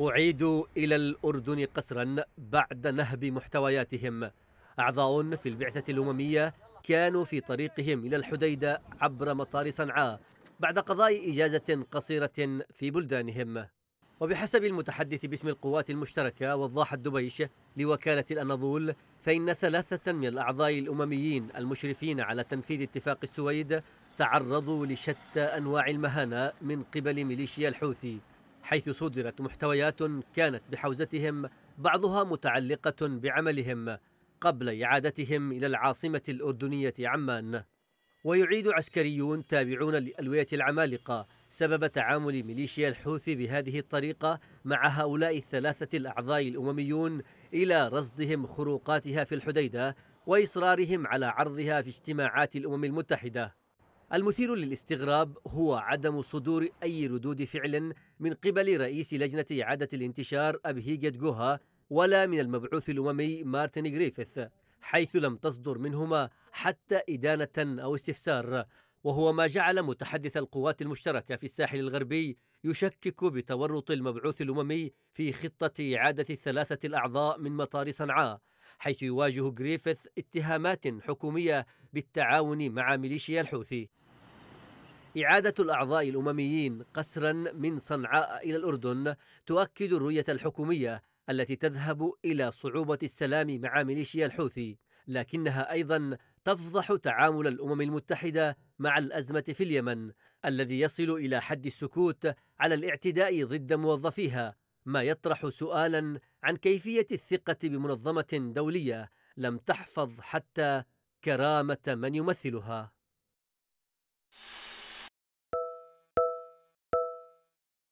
أعيدوا إلى الأردن قسرا بعد نهب محتوياتهم أعضاء في البعثة الأممية كانوا في طريقهم إلى الحديدة عبر مطار صنعاء بعد قضاء إجازة قصيرة في بلدانهم وبحسب المتحدث باسم القوات المشتركة وضاح الدبيش لوكالة الأناضول فإن ثلاثة من الأعضاء الأمميين المشرفين على تنفيذ اتفاق السويد تعرضوا لشتى أنواع المهانة من قبل ميليشيا الحوثي حيث صدرت محتويات كانت بحوزتهم بعضها متعلقة بعملهم قبل إعادتهم إلى العاصمة الأردنية عمان ويعيد عسكريون تابعون لألوية العمالقة سبب تعامل ميليشيا الحوثي بهذه الطريقة مع هؤلاء الثلاثة الأعضاء الأمميون إلى رصدهم خروقاتها في الحديدة وإصرارهم على عرضها في اجتماعات الأمم المتحدة المثير للاستغراب هو عدم صدور أي ردود فعل من قبل رئيس لجنة إعادة الانتشار أبهيجت جوها ولا من المبعوث الأممي مارتن غريفيث حيث لم تصدر منهما حتى إدانة أو استفسار وهو ما جعل متحدث القوات المشتركة في الساحل الغربي يشكك بتورط المبعوث الأممي في خطة إعادة الثلاثة الأعضاء من مطار صنعاء حيث يواجه غريفيث اتهامات حكومية بالتعاون مع ميليشيا الحوثي إعادة الأعضاء الأمميين قسرا من صنعاء إلى الأردن تؤكد الرؤية الحكومية التي تذهب إلى صعوبة السلام مع ميليشيا الحوثي لكنها أيضا تفضح تعامل الأمم المتحدة مع الأزمة في اليمن الذي يصل إلى حد السكوت على الاعتداء ضد موظفيها ما يطرح سؤالا عن كيفية الثقة بمنظمة دولية لم تحفظ حتى كرامة من يمثلها